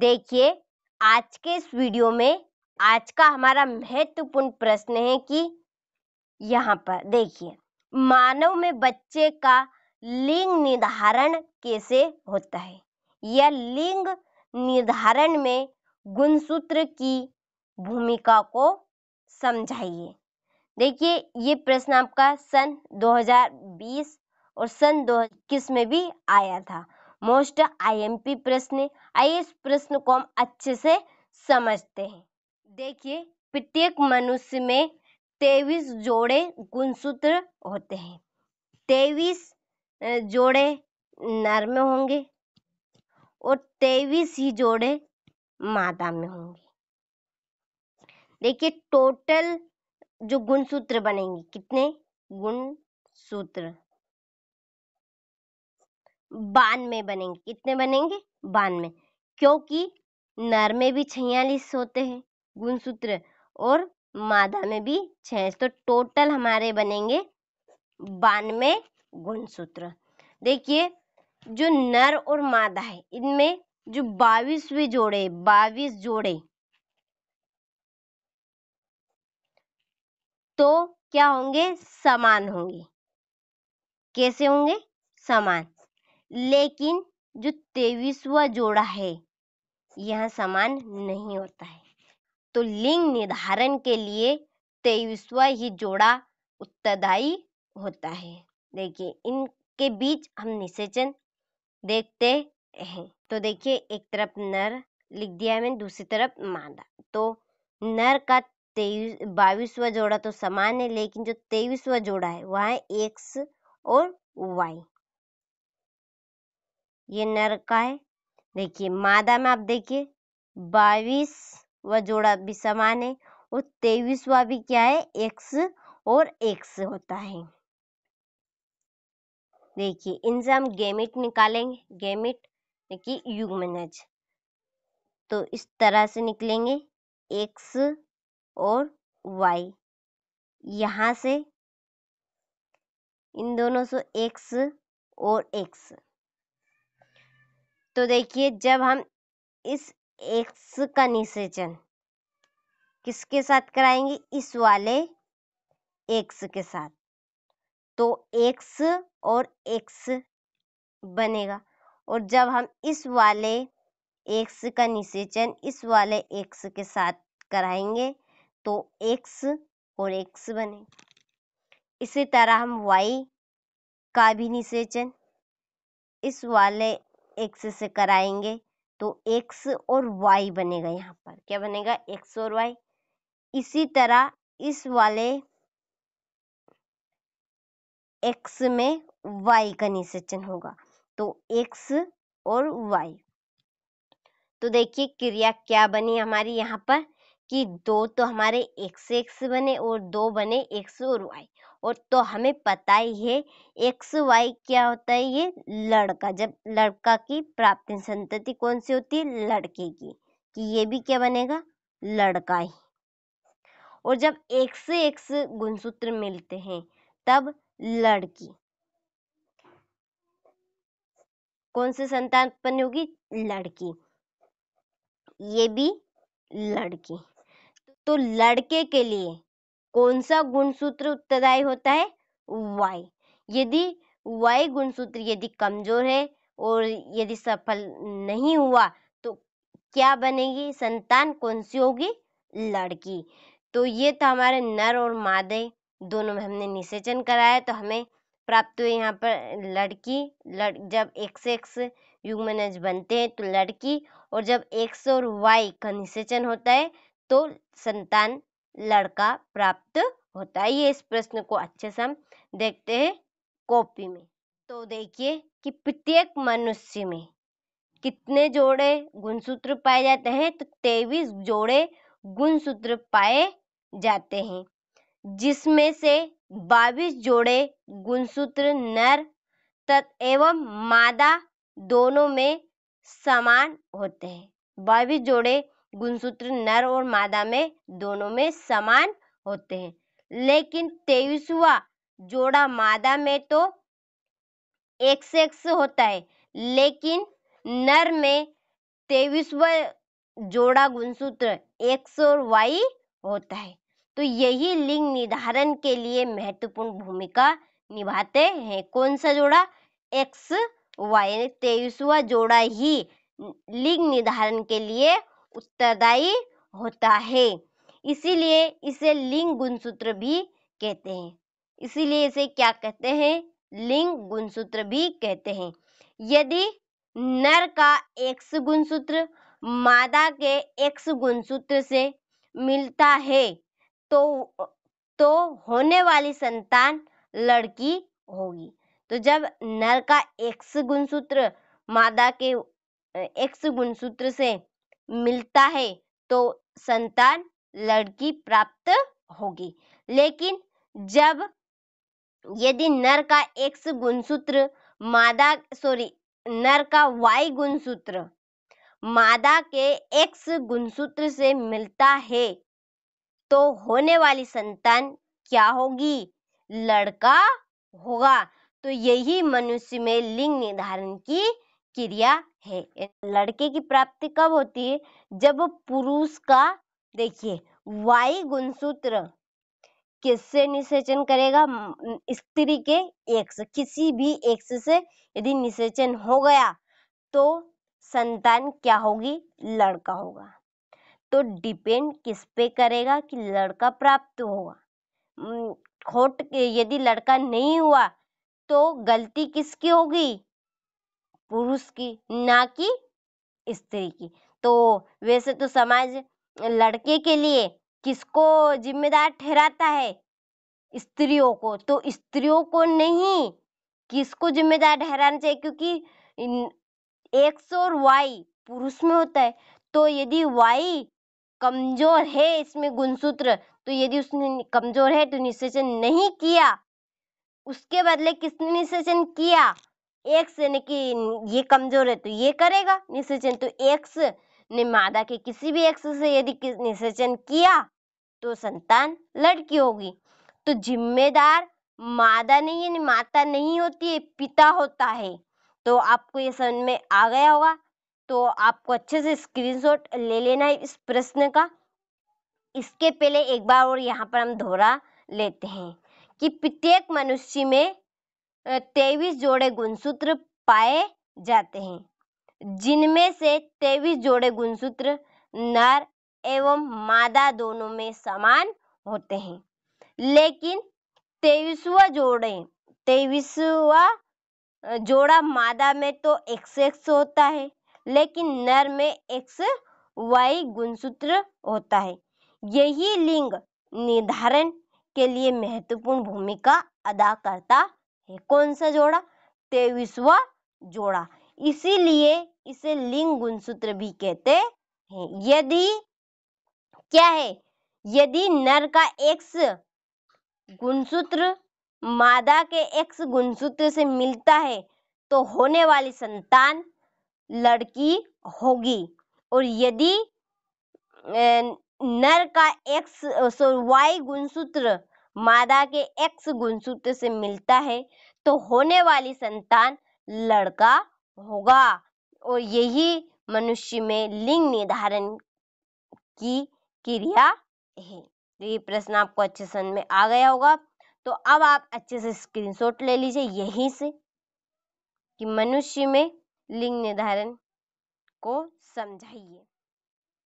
देखिए आज के इस वीडियो में आज का हमारा महत्वपूर्ण प्रश्न है कि यहाँ पर देखिए मानव में बच्चे का लिंग निर्धारण कैसे होता है यह लिंग निर्धारण में गुणसूत्र की भूमिका को समझाइए देखिए ये प्रश्न आपका सन 2020 और सन दो में भी आया था मोस्ट आईएमपी प्रश्न आई इस प्रश्न को हम अच्छे से समझते हैं देखिए प्रत्येक मनुष्य में तेईस जोड़े गुणसूत्र होते हैं तेईस जोड़े नर में होंगे और तेईस ही जोड़े मादा में होंगे देखिए टोटल जो गुणसूत्र बनेंगे कितने गुणसूत्र बानवे बनेंगे कितने बनेंगे बानवे क्योंकि नर में भी छियालीस होते हैं गुणसूत्र और मादा में भी छियालीस तो टोटल हमारे बनेंगे बानवे गुणसूत्र देखिए जो नर और मादा है इनमें जो बाईसवें जोड़े बाईस जोड़े तो क्या होंगे समान होंगे कैसे होंगे समान लेकिन जो तेईसवा जोड़ा है यह समान नहीं होता है तो लिंग निर्धारण के लिए तेईसवा ही जोड़ा उत्तरदायी होता है देखिए इनके बीच हम निषेचन देखते हैं तो देखिए एक तरफ नर लिख दिया मैंने दूसरी तरफ मादा तो नर का तेईस बाईसवा जोड़ा तो समान है लेकिन जो तेईसवा जोड़ा है वह एक्स और वाई ये नर का है देखिए मादा में आप देखिए बाईस व जोड़ा भी समान है और तेईस व भी क्या है एक्स और एक्स होता है देखिए इनसे हम गेमिट निकालेंगे गेमिट देखिए युग्मनज तो इस तरह से निकलेंगे एक्स और वाई यहां से इन दोनों से एक्स और एक्स तो देखिए जब हम इस एक्स का निषेचन किसके साथ कराएंगे इस वाले एक्स के साथ तो एक्स और एक्स बनेगा और जब हम इस वाले एक्स का निषेचन इस वाले एक्स के साथ कराएंगे तो एक्स और एक्स बने इसी तरह हम वाई का भी निषेचन इस वाले एक्स से कराएंगे तो एक्स और वाई बनेगा यहाँ पर क्या बनेगा एक्स और वाई इसी तरह इस वाले एक्स में वाई का निषेचन होगा तो एक्स और वाई तो देखिए क्रिया क्या बनी हमारी यहाँ पर कि दो तो हमारे एक्स एक्स बने और दो बने एक्स और वाई और तो हमें पता ही है एक्स वाई क्या होता है ये लड़का जब लड़का की प्राप्त संतति कौन सी होती है लड़के की कि ये भी क्या बनेगा लड़का ही और जब एक्स एक्स गुणसूत्र मिलते हैं तब लड़की कौन से संतान उत्पन्न होगी लड़की ये भी लड़की तो लड़के के लिए कौन सा गुणसूत्र उत्तरदायी होता है वाई यदि वाई गुणसूत्र यदि कमजोर है और यदि सफल नहीं हुआ तो क्या बनेगी संतान कौन सी होगी लड़की तो ये तो हमारे नर और मादे दोनों में हमने निषेचन कराया तो हमें प्राप्त हुए यहाँ पर लड़की लड़ जब एक्स एक्स युग्मनज बनते हैं तो लड़की और जब एक्स और वाई का निषेचन होता है तो संतान लड़का प्राप्त होता है ये इस प्रश्न को अच्छे से हम देखते हैं कॉपी में तो देखिए कि प्रत्येक मनुष्य में कितने जोड़े गुणसूत्र पाए जाते हैं तो तेईस जोड़े गुणसूत्र पाए जाते हैं जिसमें से बाईस जोड़े गुणसूत्र नर तत् एवं मादा दोनों में समान होते हैं बाईस जोड़े गुणसूत्र नर और मादा में दोनों में समान होते हैं लेकिन तेईसवा जोड़ा मादा में तो एक सेक्स होता है लेकिन नर में तेईसवा जोड़ा गुणसूत्र एक्स और वाई होता है तो यही लिंग निर्धारण के लिए महत्वपूर्ण भूमिका निभाते हैं कौन सा जोड़ा एक्स वाई तेईसवा जोड़ा ही लिंग निर्धारण के लिए उत्तरदायी होता है इसीलिए इसे लिंग गुणसूत्र भी कहते हैं इसीलिए इसे क्या कहते हैं लिंग गुणसूत्र भी कहते हैं यदि नर का एक्स गुणसूत्र मादा के एक्स गुणसूत्र से मिलता है तो तो होने वाली संतान लड़की होगी तो जब नर का एक्स गुणसूत्र मादा के एक्स गुणसूत्र से मिलता है तो संतान लड़की प्राप्त होगी लेकिन जब यदि नर का एक्स गुणसूत्र मादा सॉरी नर का वाई गुणसूत्र मादा के एक्स गुणसूत्र से मिलता है तो होने वाली संतान क्या होगी लड़का होगा तो यही मनुष्य में लिंग निर्धारण की क्रिया है लड़के की प्राप्ति कब होती है जब पुरुष का देखिए वाई गुणसूत्र किससे निषेचन करेगा स्त्री के एक्स किसी भी एक्स से यदि निषेचन हो गया तो संतान क्या होगी लड़का होगा तो डिपेंड किस पे करेगा कि लड़का प्राप्त होगा खोट यदि लड़का नहीं हुआ तो गलती किसकी होगी पुरुष की ना कि स्त्री की तो वैसे तो समाज लड़के के लिए किसको जिम्मेदार ठहराता है स्त्रियों को तो स्त्रियों को नहीं किसको जिम्मेदार ठहराना चाहिए क्योंकि एक्स और वाई पुरुष में होता है तो यदि वाई कमजोर है इसमें गुणसूत्र तो यदि उसने कमजोर है तो निषेचन नहीं किया उसके बदले किसने निषेचन किया एक्स यानी कि ये कमजोर है तो ये करेगा निषेचन तो एक्स ने मादा के किसी भी एक्स से यदि निषेचन किया तो संतान लड़की होगी तो जिम्मेदार मादा नहीं यानी माता नहीं होती है पिता होता है तो आपको ये समझ में आ गया होगा तो आपको अच्छे से स्क्रीनशॉट ले लेना है इस प्रश्न का इसके पहले एक बार और यहाँ पर हम दोहरा लेते हैं कि प्रत्येक मनुष्य में तेईस जोड़े गुणसूत्र पाए जाते हैं जिनमें से तेईस जोड़े गुणसूत्र नर एवं मादा दोनों में समान होते हैं लेकिन तेईसवा जोड़े तेईसवा जोड़ा मादा में तो एक्स एक्स होता है लेकिन नर में एक्स वाई गुणसूत्र होता है यही लिंग निर्धारण के लिए महत्वपूर्ण भूमिका अदा करता है कौन सा जोड़ा तेईसवा जोड़ा इसीलिए इसे लिंग गुणसूत्र भी कहते हैं यदि क्या है यदि नर का एक्स गुणसूत्र मादा के एक्स गुणसूत्र से मिलता है तो होने वाली संतान लड़की होगी और यदि नर का एक्स सॉरी वाई गुणसूत्र मादा के एक्स गुणसूत्र से मिलता है तो होने वाली संतान लड़का होगा और यही मनुष्य में लिंग निर्धारण की क्रिया है तो ये प्रश्न आपको अच्छे समझ में आ गया होगा तो अब आप अच्छे से स्क्रीनशॉट ले लीजिए यहीं से कि मनुष्य में लिंग निर्धारण को समझाइए